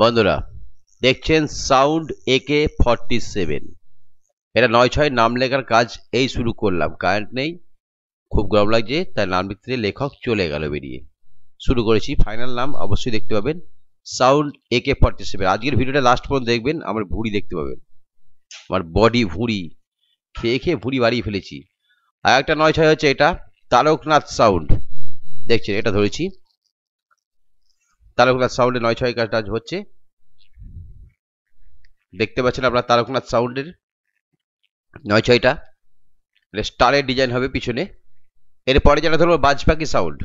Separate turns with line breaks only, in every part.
বন্ধুরা দেখছেন sound A K forty seven এটা নয় ছয় নাম লেখার কাজ এই শুরু করলাম কারেন্ট নেই খুব গরম লাগছে তাই নাম লিখতে লেখক চলে গেল বেরিয়ে শুরু করেছি ফাইনাল নাম অবশ্যই দেখতে পাবেন sound A K forty seven আজকের ভিডিওটা লাস্ট পর্যন্ত দেখবেন আমার ভুঁড়ি দেখতে পাবেন আমার বডি ভুঁড়ি খেয়ে খেয়ে ভুঁড়ি বাড়িয়ে ফেলেছি আর একটা নয় ছয় হচ্ছে এটা তারকনাথ সাউন্ড দেখছেন এটা ধরেছি তারকনাথ সাউন্ডে নয় ছয় কাজ টাজ হচ্ছে দেখতে পাচ্ছেন আপনার তারকনাথ সাউন্ডের নয় ছয়টা স্টারের ডিজাইন হবে পিছনে এরপরে যেটা ধরবো বাজপাখি সাউন্ড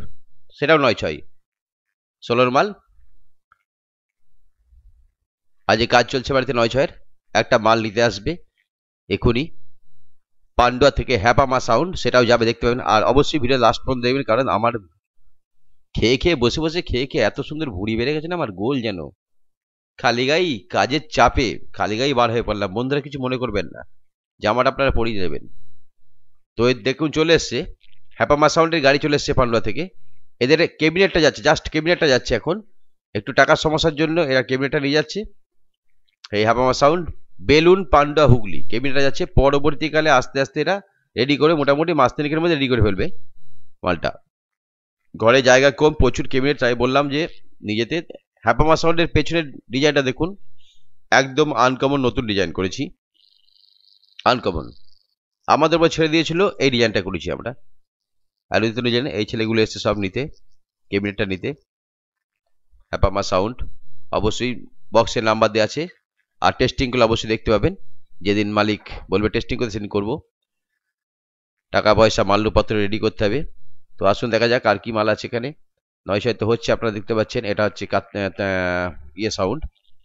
সেটাও নয় ছয় ষোলোর মাল আজ কাজ চলছে বাড়িতে নয় ছয়ের একটা মাল নিতে আসবে এখনই পান্ডুয়া থেকে হ্যাপামা সাউন্ড সেটাও যাবে দেখতে পাবেন আর অবশ্যই ভিডিও লাস্ট পর্যন্ত দেখবেন কারণ আমার খেয়ে খেয়ে বসে বসে খেয়ে খেয়ে এত সুন্দর ভুড়ি বেড়ে গেছে না আমার গোল যেন খালি কাজের চাপে খালি বার হয়ে পড়লাম বন্ধুরা কিছু মনে করবেন না জামাটা আপনারা পরিয়ে নেবেন তো এর দেখুন চলে এসছে হ্যাপামা সাউন্ডের গাড়ি চলে এসছে পান্ডুয়া থেকে এদের ক্যাবিনেটটা যাচ্ছে জাস্ট ক্যাবিনেটটা যাচ্ছে এখন একটু টাকার সমস্যার জন্য এরা ক্যাবিনেটটা নিয়ে যাচ্ছে এই হ্যাপামা সাউন্ড বেলুন পান্ডা হুগলি ক্যাবিনেটটা যাচ্ছে পরবর্তীকালে আস্তে আস্তে এরা রেডি করে মোটামুটি মাস তিনিকের মধ্যে রেডি করে ফেলবে মালটা ঘরে জায়গা কম প্রচুর ক্যাবিনেট তাই বললাম যে নিজেতে হ্যাপামা সাউন্ডের পেছনের ডিজাইনটা দেখুন একদম আনকমন নতুন ডিজাইন করেছি আনকমন আমাদের উপর ছেড়ে দিয়েছিল এই ডিজাইনটা করেছি আমরা আর নতুন ডিজাইন এই ছেলেগুলো এসছে সব নিতে ক্যাবিনেটটা নিতে হ্যাপামা সাউন্ড অবশ্যই বক্সের নাম্বার দেওয়া আছে আর টেস্টিংগুলো অবশ্যই দেখতে পাবেন যেদিন মালিক বলবে টেস্টিং করতে সেদিন করবো টাকা পয়সা মাল্যপত্র রেডি করতে হবে তো আসুন দেখা যাক আর কি মাল আছে এখানে নয় হয়তো হচ্ছে আপনারা দেখতে পাচ্ছেন এটা হচ্ছে ইয়ে সাউন্ড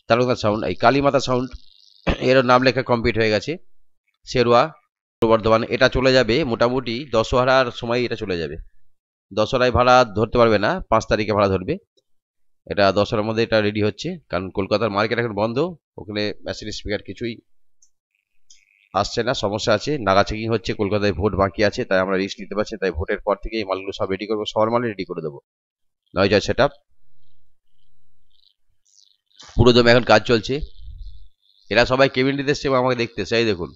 তারকনাথ সাউন্ড এই কালীমাতা সাউন্ড এরও নাম লেখা কমপ্লিট হয়ে গেছে শেরওয়া বর্ধমান এটা চলে যাবে মোটামুটি দশহরার সময় এটা চলে যাবে দশহরায় ভাড়া ধরতে পারবে না পাঁচ তারিখে ভাড়া ধরবে এটা দশহরার মধ্যে এটা রেডি হচ্ছে কারণ কলকাতার মার্কেট এখন বন্ধ ওখানে মেশিন স্পিকার কিছুই আসছে না সমস্যা আছে নাগা চেকিং হচ্ছে কলকাতায় ভোট বাকি আছে তাই আমরা রিস্ক নিতে পারছি তাই ভোটের পর থেকে এই মালগুলো সব রেডি করবো সবার মাল রেডি করে দেবো নয় জয় সেট আপ পুরোদমে এখন কাজ চলছে এরা সবাই কেবিন দিতে এসছে আমাকে দেখতে চাই দেখুন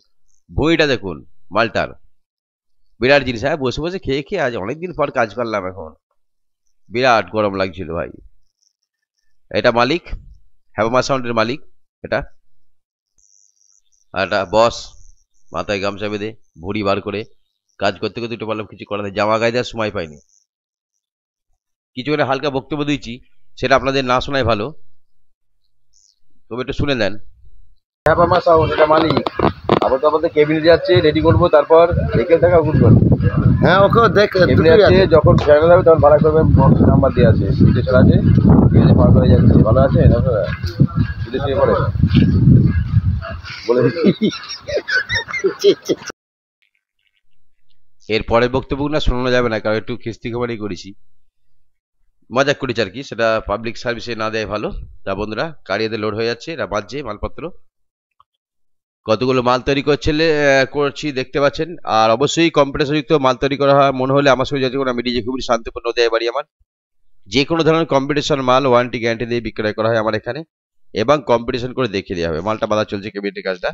বইটা দেখুন মালটার বিরাট জিনিস হ্যাঁ বসে বসে খেয়ে খেয়ে আজ অনেকদিন পর কাজ করলাম এখন বিরাট গরম লাগছিল ভাই এটা মালিক হ্যাবামা সাউন্ডের মালিক এটা আর এটা বস মাথায় গামছা বেঁধে ভুড়ি বার করে কাজ করতে করতে উঠে পারলাম কিছু করার জামা গায়ে দেওয়ার সময় পাইনি কিছুক্ষণে হালকা বক্তব্য দিয়েছি সেটা আপনাদের না শোনায় ভালো তবে একটু শুনে নেন হ্যাঁ যাচ্ছে রেডি করবো তারপর বিকেল হ্যাঁ যখন তখন ভাড়া নাম্বার আছে আছে ভালো আছে না বলে এর বক্তব্য না শোনানো যাবে না কারণ একটু খিস্তি খবরই করেছি মজা করেছি আর কি সেটা পাবলিক সার্ভিসে না দেয় ভালো তা বন্ধুরা কারিয়াতে লোড হয়ে যাচ্ছে এরা বাজছে মালপত্র কতগুলো মাল তৈরি করছে করছি দেখতে পাচ্ছেন আর অবশ্যই কম্পিটিশনযুক্ত মাল তৈরি করা হয় মনে হলে আমার সঙ্গে যাচ্ছে আমি নিজে খুবই শান্তিপূর্ণ দেয় বাড়ি আমার যে কোনো ধরনের কম্পিটিশন মাল ওয়ারেন্টি গ্যারান্টি দিয়ে বিক্রয় করা হয় আমার এখানে এবং কম্পিটিশন করে দেখিয়ে দেওয়া হবে মালটা বাধা চলছে কেবিনেটের কাজটা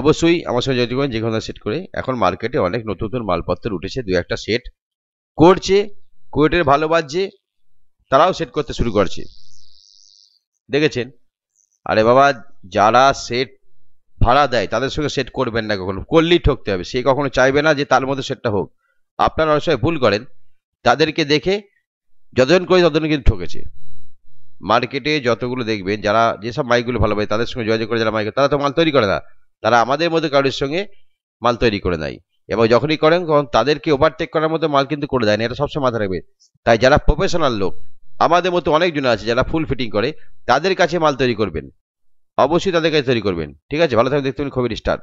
অবশ্যই আমার সঙ্গে যোগাযোগ করেন যে কোনো সেট করে এখন মার্কেটে অনেক নতুন নতুন মালপত্র উঠেছে দু একটা সেট করছে কোয়েটের ভালো বাজছে তারাও সেট করতে শুরু করছে দেখেছেন আরে বাবা যারা সেট ভাড়া দেয় তাদের সঙ্গে সেট করবেন না কখনো করলেই ঠকতে হবে সে কখনো চাইবে না যে তার মধ্যে সেটটা হোক আপনারা অনেক সময় ভুল করেন তাদেরকে দেখে যতজন করে ততজন কিন্তু ঠকেছে মার্কেটে যতগুলো দেখবেন যারা যেসব মাইকগুলো ভালো পায় তাদের সঙ্গে যোগাযোগ করে যারা মাইক তারা তো মাল তৈরি করে না তারা আমাদের মতো কারোর সঙ্গে মাল তৈরি করে নেয় এবং যখনই করেন তখন তাদেরকে ওভারটেক করার মতো মাল কিন্তু করে দেয়নি এটা সবসময় মাথায় রাখবে তাই যারা প্রফেশনাল লোক আমাদের মতো অনেকজন আছে যারা ফুল ফিটিং করে তাদের কাছে মাল তৈরি করবেন অবশ্যই তাদের কাছে তৈরি করবেন ঠিক আছে ভালো থাকবে দেখতে পাবেন খবির স্টার